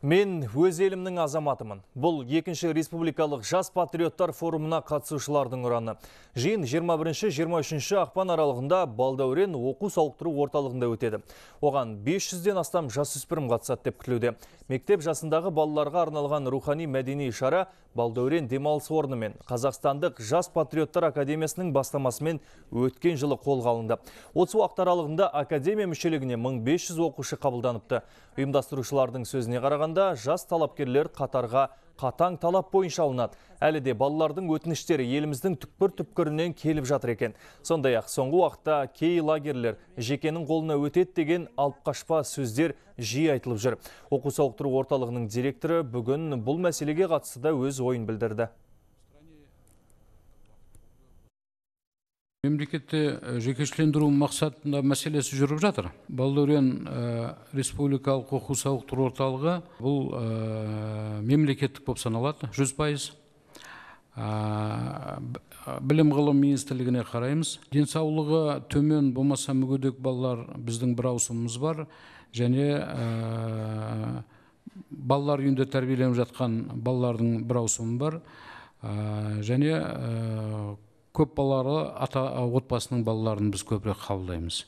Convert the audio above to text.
Мен өз елімнің азаматымын. Бұл екінші республикалық жас патриоттар форумына қатысушылардың ұраны. Жиын 21-23 ақпан аралығында Балдаурен оқу сауықтыру орталығында өтеді. Оған 500-ден астам жасөспірім қатысады деп күтілуде. Мектеп жасындағы балаларға арналған рухани мәдени шара Балдаурен демалыс орны мен Қазақстандық жас патриоттар академиясының бастамасымен өткен жылы қолға алынды. Осы уақыт аралығында академия мүшелігіне 1500 оқушы қабылданыпты. Ұйымдастырушылардың сөзіне қараған қарағанда жас талапкерлер қатарға қатаң талап бойынша алынады әлі де балалардың өтініштері еліміздің түкпір түпкірінен келіп жатыр екен сондай ақ соңғы уақытта кей лагерлер жекенің қолына өтеді деген алып қашпа сөздер жиі айтылып жүр оқу сауықтыру орталығының директоры бүгін бұл мәселеге қатысыда өз ойын білдірді мемлекетте э, жекешелендіру мақсатында мәселесі жүріп жатыр балдәурен ә, республикалық оқу сауықтыру орталығы бұл ә, мемлекеттік болып саналады жүз пайыз ә, білім ғылым министрлігіне қараймыз денсаулығы төмен болмаса мүгедек балалар біздің бір ауысымымыз бар және ә, балалар үйінде тәрбиеленіп жатқан балалардың бір ауысымы бар және балалы ата отбасының балаларын біз көбірек қабылдаймыз